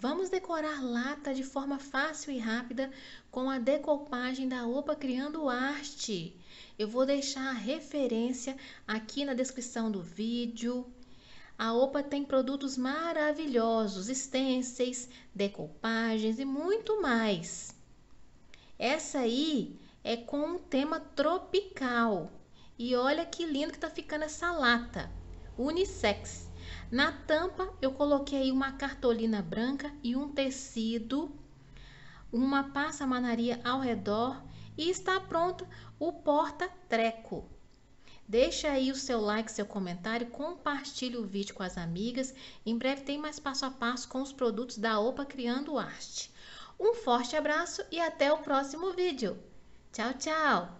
Vamos decorar lata de forma fácil e rápida com a decoupagem da Opa criando arte. Eu vou deixar a referência aqui na descrição do vídeo. A OPA tem produtos maravilhosos, stencils, decoupagens e muito mais. Essa aí é com um tema tropical. E olha que lindo que tá ficando essa lata. Unissex. Na tampa, eu coloquei uma cartolina branca e um tecido, uma passamanaria ao redor e está pronto o porta-treco. Deixa aí o seu like, seu comentário, compartilhe o vídeo com as amigas. Em breve tem mais passo a passo com os produtos da OPA Criando Arte. Um forte abraço e até o próximo vídeo. Tchau, tchau!